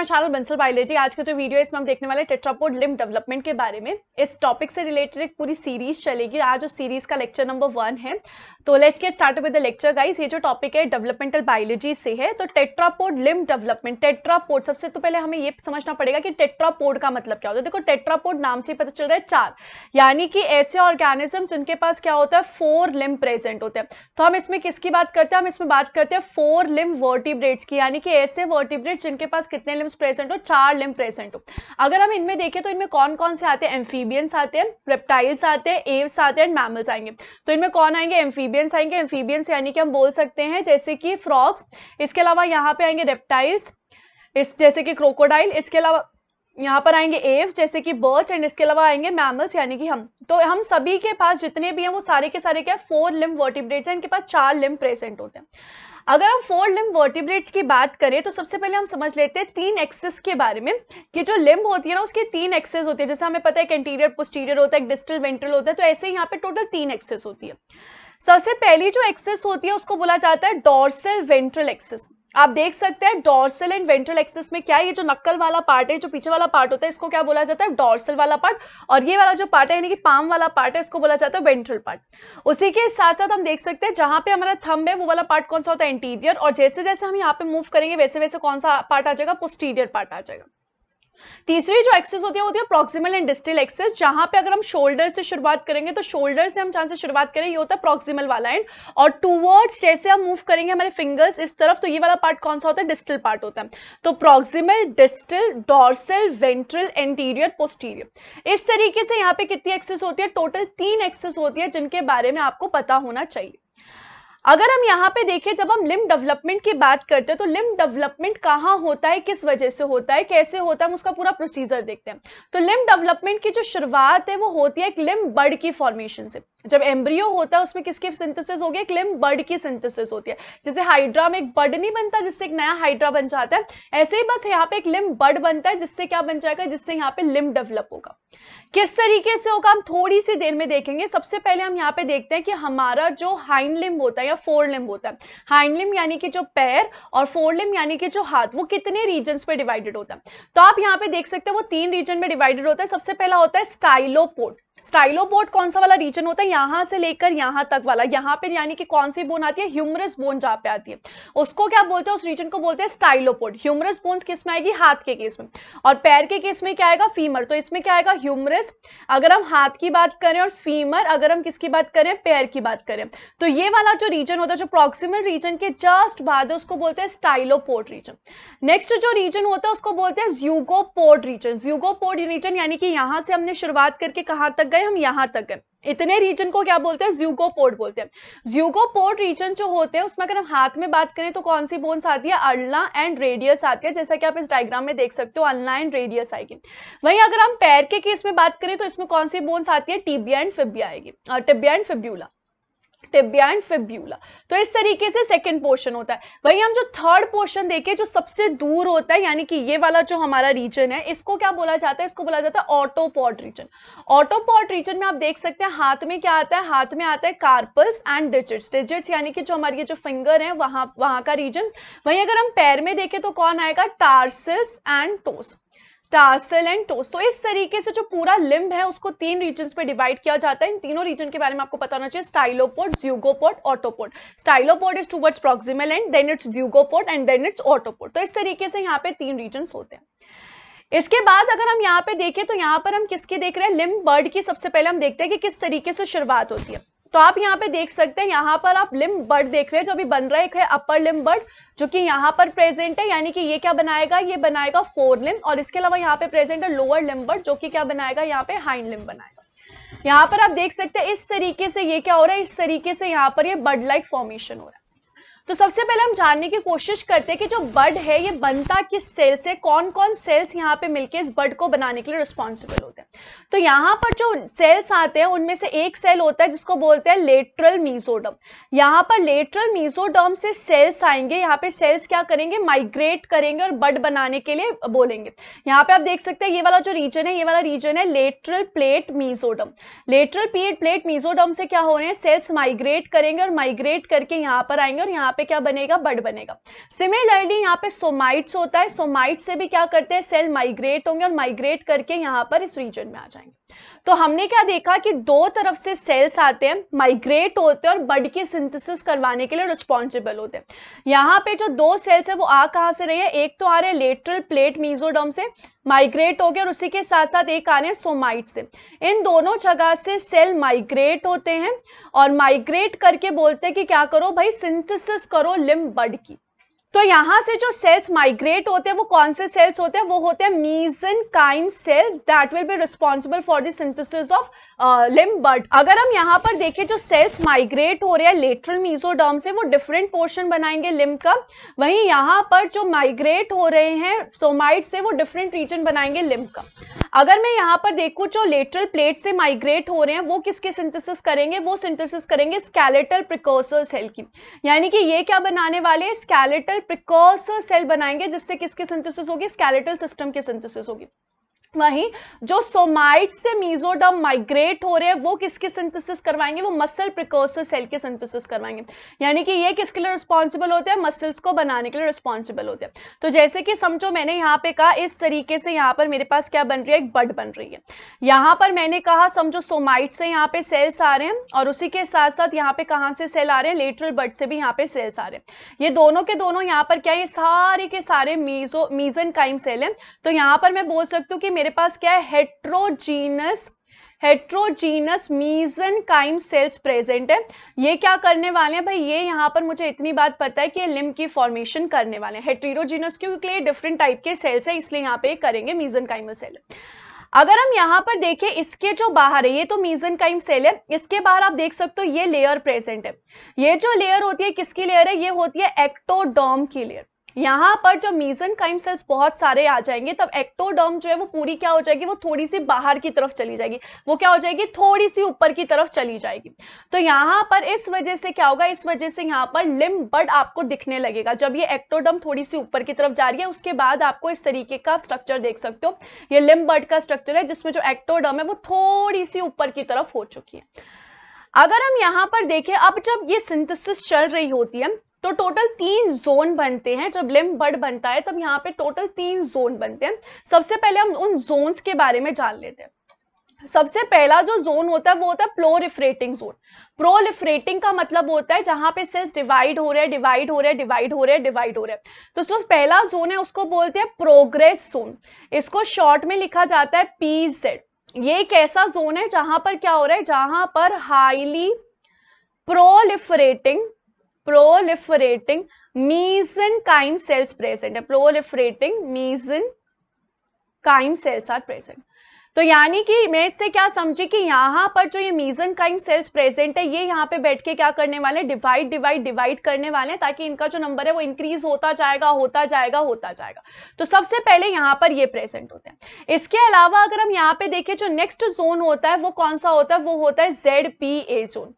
my channel Bansal biology आज का जो वीडियो है इसमें हम देखने वाले टेट्रापोड लिम डेवलपमेंट के बारे में इस टॉपिक से रिलेटेड एक पूरी सीरीज चलेगी आज उस सीरीज का लेक्चर नंबर वन है तो let's get start with the lecture guys ये जो टॉपिक है डेवलपमेंटल बायोलॉजी से है तो टेट्रापोड लिम्ब डेवलपमेंट टेट्रापोड सबसे तो पहले हमें ये समझना पड़ेगा कि टेट्रापोड का मतलब क्या होता है देखो टेट्रापोड नाम से पता चल रहा है चार यानी कि ऐसे ऑर्गेनिज्म जिनके पास क्या होता है फोर लिम प्रेजेंट होते हैं तो हम इसमें किसकी बात करते हैं हम इसमें बात करते हैं फोर लिम वर्टिब्रेट्स की यानी कि ऐसे वर्टिब्रेट्स जिनके पास कितने लिम्स प्रेजेंट हो चार लिम प्रेजेंट हो अगर हम इनमें देखें तो इनमें कौन कौन से आते हैं एम्फीबियंस आते हैं रेप्टाइल्स आते हैं एव्स आते हैं एंड मैमल्स आएंगे तो इनमें कौन आएंगे एम्फीबियन एम्फीबियंस आएंगे एम्फीबियंस यानी कि हम बोल सकते हैं जैसे कि फ्रॉक्स इसके अलावा यहाँ पे आएंगे रेप्टाइल्स इस जैसे कि क्रोकोडाइल इसके अलावा यहाँ पर आएंगे एव जैसे कि बर्च एंड इसके अलावा आएंगे मैमल्स यानी कि हम तो हम सभी के पास जितने भी हैं वो सारे के सारे क्या फोर लिम वर्टिब्रेट्स हैं इनके पास चार लिम प्रेजेंट होते हैं अगर हम फोर लिम वर्टिब्रेट्स की बात करें तो सबसे पहले हम समझ लेते हैं तीन एक्सेस के बारे में कि जो लिम्ब होती है ना उसके तीन एक्सेस होती है जैसे हमें पता है एक एंटीरियर पोस्टीरियर होता है एक डिस्टल वेंट्रल होता है तो ऐसे यहाँ पे टोटल तीन एक्सेस होती है सबसे पहली जो एक्सेस होती है उसको बोला जाता है डॉर्सल वेंट्रल एक्सेस आप देख सकते हैं डॉर्सल एंड वेंट्रल एक्सेस में क्या है ये जो नक्कल वाला पार्ट है जो पीछे वाला पार्ट होता है इसको क्या बोला जाता है डॉर्सल वाला पार्ट और ये वाला जो पार्ट है यानी कि पाम वाला पार्ट है इसको बोला जाता है वेंट्रल पार्ट उसी के साथ साथ हम देख सकते हैं जहां पे हमारा थंब है वो वाला पार्ट कौन सा होता है इंटीरियर और जैसे जैसे हम यहाँ पे मूव करेंगे वैसे वैसे कौन सा पार्ट आ जाएगा पोस्टीरियर पार्ट आ जाएगा तीसरी जो एक्सेस होती है होती है प्रॉक्सिमल एंड डिस्टल एक्सेस जहां पे अगर हम शोल्डर से शुरुआत करेंगे तो शोल्डर से हम जहां से शुरुआत करें ये होता है प्रॉक्सिमल वाला एंड और टूवर्ड्स जैसे हम मूव करेंगे हमारे फिंगर्स इस तरफ तो ये वाला पार्ट कौन सा होता है डिस्टल पार्ट होता है तो proximal distal dorsal ventral anterior posterior इस तरीके से यहाँ पे कितनी एक्सेस होती है टोटल तीन एक्सेस होती है जिनके बारे में आपको पता होना चाहिए अगर हम यहाँ पे देखें जब हम लिम डेवलपमेंट की बात करते हैं तो लिम डेवलपमेंट कहाँ होता है किस वजह से होता है कैसे होता है हम उसका पूरा प्रोसीजर देखते हैं तो लिम डेवलपमेंट की जो शुरुआत है वो होती है एक लिम बर्ड की फॉर्मेशन से जब एम्ब्रियो होता है उसमें किसकी सिंथेसिस होगी एक लिम बर्ड की सिंथेसिस होती है जैसे हाइड्रा में एक बर्ड नहीं बनता जिससे एक नया हाइड्रा बन जाता है ऐसे ही बस यहाँ पे एक लिम बर्ड बनता है जिससे क्या बन जाएगा जिससे यहाँ पे लिम डेवलप होगा किस तरीके से होगा हम थोड़ी सी देर में देखेंगे सबसे पहले हम यहाँ पे देखते हैं कि हमारा जो हाइंड लिम होता है या फोर लिम होता है हाइंड लिम यानी कि जो पैर और फोर लिम यानी कि जो हाथ वो कितने रीजन पे डिवाइडेड होता है तो आप यहाँ पे देख सकते हो वो तीन रीजन में डिवाइडेड होता है सबसे पहला होता है स्टाइलोपोड स्टाइलोपोड कौन सा वाला रीजन होता है यहां से लेकर यहां तक वाला यहां पर यानी कि कौन सी बोन आती है ह्यूमरस बोन जहां पे आती है उसको क्या बोलते हैं उस रीजन को बोलते हैं स्टाइलोपोड ह्यूमरस बोन्स किस में आएगी हाथ के केस में और पैर के केस में क्या आएगा फीमर तो इसमें क्या आएगा ह्यूमरस अगर हम हाथ की बात करें और फीमर अगर हम किसकी बात करें पैर की बात करें तो ये वाला जो रीजन होता है जो प्रोक्सीमल रीजन के जस्ट बाद उसको बोलते हैं स्टाइलोपोड रीजन नेक्स्ट जो रीजन होता है उसको बोलते हैं ज्यूगोपोड रीजन ज्यूगोपोड रीजन यानी कि यहां से हमने शुरुआत करके कहा तक गए हम यहाँ तक गए इतने रीजन को क्या बोलते हैं ज्यूगो पोर्ट बोलते हैं ज्यूगो पोर्ट रीजन जो होते हैं उसमें अगर हम हाथ में बात करें तो कौन सी बोन्स आती है अल्ला एंड रेडियस आती है जैसा कि आप इस डायग्राम में देख सकते हो अल्ला एंड रेडियस आएगी वहीं अगर हम पैर के केस में बात करें तो इसमें कौन सी बोन्स आती है टीबिया एंड फिबिया आएगी tibia and fibula tibia and fibula तो इस तरीके से सेकेंड पोर्शन होता है वही हम जो थर्ड पोर्शन देखें जो सबसे दूर होता है यानी कि ये वाला जो हमारा रीजन है इसको क्या बोला जाता है इसको बोला जाता है ऑटोपॉट रीजन ऑटोपॉट रीजन में आप देख सकते हैं हाथ में क्या आता है हाथ में आता है कार्पल्स एंड डिजिट्स डिजिट्स यानी कि जो हमारी जो फिंगर है वहां वहां का रीजन वहीं अगर हम पैर में देखें तो कौन आएगा tarsus and toes tarsal and toes तो इस तरीके से जो पूरा लिम्ब है उसको तीन रीजन पे डिवाइड किया जाता है इन तीनों रीजन के बारे में आपको पता होना चाहिए stylopod zeugopod autopod stylopod is towards proximal and then it's zeugopod and then it's autopod तो इस तरीके से यहाँ पे तीन रीजन होते हैं इसके बाद अगर हम यहाँ पे देखें तो यहाँ पर हम किसके देख रहे हैं लिम्ब बर्ड की सबसे पहले हम देखते हैं कि किस तरीके से शुरुआत होती है तो आप यहाँ पे देख सकते हैं यहाँ पर आप लिम्ब बर्ड देख रहे हैं जो अभी बन रहा है एक है अपर लिम्ब बर्ड जो कि यहाँ पर प्रेजेंट है यानी कि ये क्या बनाएगा ये बनाएगा फोर लिम्ब और इसके अलावा यहाँ पे प्रेजेंट है लोअर लिम्ब बर्ड जो कि क्या बनाएगा यहाँ पे हाइंड लिम्ब बनाएगा यहाँ पर आप देख सकते हैं इस तरीके से ये क्या हो रहा है इस तरीके से यहाँ पर ये बर्ड लाइक फॉर्मेशन हो रहा है तो सबसे पहले हम जानने की कोशिश करते हैं कि जो बर्ड है ये बनता किस सेल से कौन कौन सेल्स यहाँ पे मिलके इस बर्ड को बनाने के लिए रिस्पॉन्सिबल होते हैं तो यहाँ पर जो सेल्स आते हैं उनमें से एक सेल होता है जिसको बोलते हैं लेटरल मीजोडम यहाँ पर लेटरल मीजोडम से सेल्स आएंगे यहाँ पे सेल्स क्या करेंगे माइग्रेट करेंगे और बर्ड बनाने के लिए बोलेंगे यहाँ पे आप देख सकते हैं ये वाला जो रीजन है ये वाला रीजन है lateral plate mesoderm lateral plate mesoderm से क्या हो रहे हैं सेल्स माइग्रेट करेंगे और माइग्रेट करके यहाँ पर आएंगे और यहाँ पे क्या बनेगा बड बनेगा सिमिलरली यहाँ पे सोमाइट्स होता है सोमाइट से भी क्या करते हैं सेल माइग्रेट होंगे और माइग्रेट करके यहाँ पर इस रीजन में आ जाएंगे तो हमने क्या देखा कि दो तरफ से सेल्स आते हैं माइग्रेट होते हैं और बड की सिंथेसिस करवाने के लिए रिस्पॉन्सिबल होते हैं यहाँ पे जो दो सेल्स है वो आ कहाँ से रही है एक तो आ रहे हैं लेटरल प्लेट मीजोडम से माइग्रेट हो गया और उसी के साथ साथ एक आ रहे हैं सोमाइट से इन दोनों जगह से सेल माइग्रेट होते हैं और माइग्रेट करके बोलते हैं कि क्या करो भाई सिंथेसिस करो लिम बड की तो यहां से जो सेल्स माइग्रेट होते हैं वो कौन से सेल्स होते हैं वो होते हैं mesenchyme cell that will be responsible for synthesis of limb bud अगर हम यहाँ पर देखें जो सेल्स माइग्रेट हो रहे हैं लेटरल मीजोडर्म से वो डिफरेंट पोर्शन बनाएंगे लिम का वहीं यहाँ पर जो माइग्रेट हो रहे हैं सोमाइट से वो डिफरेंट रीजन बनाएंगे लिम का अगर मैं यहाँ पर देखूँ जो लेटरल प्लेट से माइग्रेट हो रहे हैं वो किसके सिंथेसिस करेंगे वो सिंथेसिस करेंगे स्केलेटल प्रिकोसर सेल की यानी कि ये क्या बनाने वाले हैं स्केलेटल प्रिकॉसर सेल बनाएंगे जिससे किसकी सिंथेसिस होगी स्केलेटल सिस्टम की सिंथेसिस होगी वहीं जो सोमाइट से मीजोडम माइग्रेट हो रहे हैं वो किसके सिंथेसिस करवाएंगे वो मसल प्रिकॉसर सेल के सिंथेसिस करवाएंगे यानी कि ये किसके लिए रिस्पॉन्सिबल होते हैं मसल्स को बनाने के लिए रिस्पॉन्सिबल होते हैं तो जैसे कि समझो मैंने यहाँ पे कहा इस तरीके से यहाँ पर मेरे पास क्या बन रही है एक बड बन रही है यहाँ पर मैंने कहा समझो सोमाइट से यहाँ पे सेल्स आ रहे हैं और उसी के साथ साथ यहाँ पे कहाँ से सेल आ रहे हैं लेटरल बड से भी यहाँ पे सेल्स आ रहे हैं ये दोनों के दोनों यहाँ पर क्या ये सारे के सारे मीजो मीजन सेल है तो यहाँ पर मैं बोल सकती हूँ कि मेरे पास क्या है heterogeneous heterogeneous mesenchyme cells present है ये क्या करने वाले हैं भाई ये यहाँ पर मुझे इतनी बात पता है कि ये लिम्ब की फॉर्मेशन करने वाले हैं हेट्रीरोजीनस क्योंकि ये डिफरेंट टाइप के सेल्स हैं इसलिए यहाँ पे करेंगे मीजन काइमल सेल अगर हम यहाँ पर देखें इसके जो बाहर है ये तो मीजन काइम सेल है इसके बाहर आप देख सकते हो ये लेयर प्रेजेंट है ये जो लेयर होती है किसकी लेयर है ये होती है एक्टोडॉम की लेयर यहाँ पर जब मीजन काइम सेल्स बहुत सारे आ जाएंगे तब एक्टोडर्म जो है वो पूरी क्या हो जाएगी वो थोड़ी सी बाहर की तरफ चली जाएगी वो क्या हो जाएगी थोड़ी सी ऊपर की तरफ चली जाएगी तो यहाँ पर इस वजह से क्या होगा इस वजह से यहाँ पर लिम बर्ड आपको दिखने लगेगा जब ये एक्टोडर्म थोड़ी सी ऊपर की तरफ जा रही है उसके बाद आपको इस तरीके का स्ट्रक्चर देख सकते हो ये लिम बर्ड का स्ट्रक्चर है जिसमें जो एक्टोडर्म है वो थोड़ी सी ऊपर की तरफ हो चुकी है अगर हम यहाँ पर देखें अब जब ये सिंथेसिस चल रही होती है तो टोटल तीन जोन बनते हैं जब लिम्ब बर्ड बनता है तब यहाँ पे टोटल तीन जोन बनते हैं सबसे पहले हम उन जोन्स के बारे में जान लेते हैं सबसे पहला जो जोन होता है वो होता है प्रोलिफ्रेटिंग जोन प्रोलिफ्रेटिंग का मतलब होता है जहां पे सेल्स डिवाइड हो रहे हैं डिवाइड हो रहे हैं डिवाइड हो रहे हैं डिवाइड हो रहे हैं तो सिर्फ पहला जोन है उसको बोलते हैं प्रोग्रेस जोन इसको शॉर्ट में लिखा जाता है पी जेड ये एक ऐसा जोन है जहां पर क्या हो रहा है जहां पर highly proliferating proliferating mesenchyme cells present है proliferating mesenchyme cells are present तो यानी कि मैं इससे क्या समझी कि यहाँ पर जो ये मीजन काइम सेल्स प्रेजेंट है ये यहाँ पे बैठ के क्या करने वाले डिवाइड डिवाइड डिवाइड करने वाले हैं ताकि इनका जो नंबर है वो इंक्रीज होता जाएगा होता जाएगा होता जाएगा तो सबसे पहले यहाँ पर ये प्रेजेंट होते हैं इसके अलावा अगर हम यहाँ पे देखें जो नेक्स्ट जोन होता है वो कौन सा होता है वो होता है Z P A zone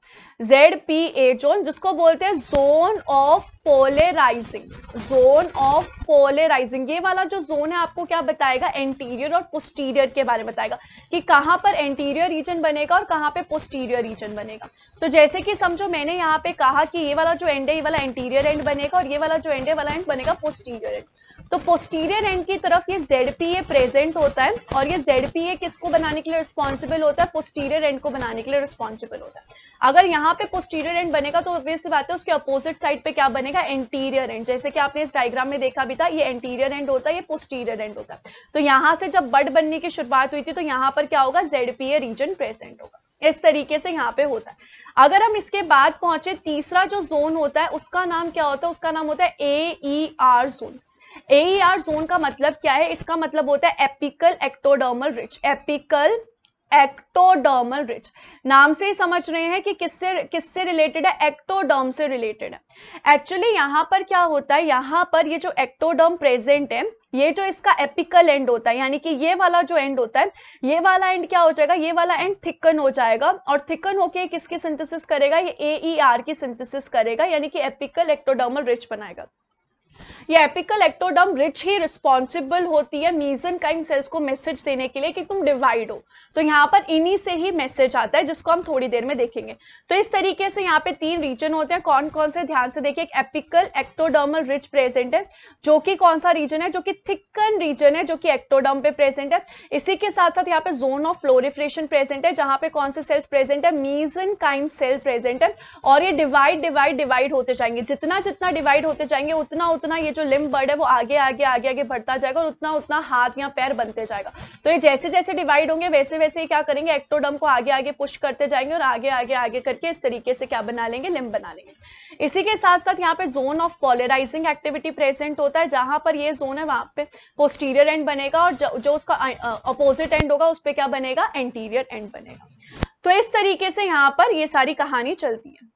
Z P A zone जिसको बोलते हैं zone of polarising zone of polarising ये वाला जो जोन है आपको क्या बताएगा एंटीरियर और पोस्टीरियर के बारे में बताएगा कि कहाँ पर एंटीरियर रीजन बनेगा और कहाँ पे पोस्टीरियर रीजन बनेगा तो जैसे कि समझो मैंने यहाँ पे कहा कि ये वाला जो एंड है ये वाला एंटीरियर एंड बनेगा और ये वाला जो एंड है वाला एंड बनेगा पोस्टीरियर एंड तो पोस्टीरियर एंड की तरफ ये जेडपीए प्रेजेंट होता है और ये जेडपीए किसको बनाने के लिए रिस्पॉन्सिबल होता है पोस्टीरियर एंड को बनाने के लिए रिस्पॉन्सिबल होता है अगर यहाँ पे पोस्टीरियर एंड बनेगा तो ऑब्वियस बात है उसके अपोजिट साइड पे क्या बनेगा एंटीरियर एंड जैसे कि आपने इस डायग्राम में देखा भी था ये एंटीरियर एंड होता है ये पोस्टीरियर एंड होता है तो यहाँ से जब बड बनने की शुरुआत हुई थी तो यहाँ पर क्या होगा जेडपीए रीजन प्रेजेंट होगा इस तरीके से यहाँ पे होता है अगर हम इसके बाद पहुंचे तीसरा जो जोन होता है उसका नाम क्या होता है उसका नाम होता है A E R zone A R zone का मतलब क्या है इसका मतलब होता है apical ectodermal ridge apical ectodermal ridge नाम से ही समझ रहे हैं कि किससे किससे रिलेटेड है एक्टोडर्म से रिलेटेड है एक्चुअली यहाँ पर क्या होता है यहाँ पर ये जो एक्टोडर्म प्रेजेंट है ये जो इसका एपिकल एंड होता है यानी कि ये वाला जो एंड होता है ये वाला एंड क्या हो जाएगा ये वाला एंड थिकन हो जाएगा और थिकन होके किसकी सिंथेसिस करेगा ये ए ई आर की सिंथेसिस करेगा यानी कि एपिकल एक्टोडर्मल रिच बनाएगा ये एपिकल एक्टोडम रिच ही रिस्पॉन्सिबल होती है मीजन काइम सेल्स को मैसेज देने के लिए कि तुम डिवाइड हो तो यहाँ पर इन्हीं से ही मैसेज आता है जिसको हम थोड़ी देर में देखेंगे तो इस तरीके से यहाँ पे तीन रीजन होते हैं कौन कौन से ध्यान से देखिए एक एपिकल एक्टोडर्मल रिच प्रेजेंट है जो कि कौन सा रीजन है जो कि थिकन रीजन है जो कि एक्टोडर्म पे प्रेजेंट है इसी के साथ साथ यहाँ पे जोन ऑफ फ्लोरिफ्रेशन प्रेजेंट है जहां पे कौन से सेल्स प्रेजेंट है मीजन काइम सेल प्रेजेंट है और ये डिवाइड डिवाइड डिवाइड होते जाएंगे जितना जितना डिवाइड होते जाएंगे उतना उतना ये जो लिम बर्ड है वो आगे आगे आगे आगे बढ़ता जाएगा और उतना उतना हाथ या पैर बनते जाएगा तो ये जैसे जैसे डिवाइड होंगे वैसे वैसे ही क्या करेंगे एक्टोडम को आगे आगे पुश करते जाएंगे और आगे आगे आगे करके इस तरीके से क्या बना लेंगे लिम्ब बना लेंगे इसी के साथ साथ यहाँ पे zone of polarising activity present होता है जहां पर ये जोन है वहां पे पोस्टीरियर एंड बनेगा और जो उसका अपोजिट एंड होगा उस पर क्या बनेगा एंटीरियर एंड बनेगा तो इस तरीके से यहाँ पर ये सारी कहानी चलती है